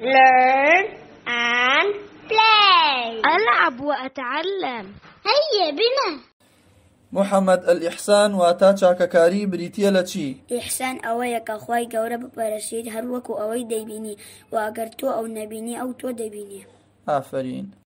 Learn and play. ألعب وأتعلم. هيا بنا. محەممەد ئەلئحسان واتە چاکەکاری بریتە لە چی؟ ئحسان ئەوەیە کە خی گەورە بپەرشید هەروەکو ئەوەی دەیبینی و ئەگەر تۆ ئەو نەبینی ئەو تۆ دەبینی. ئافرین.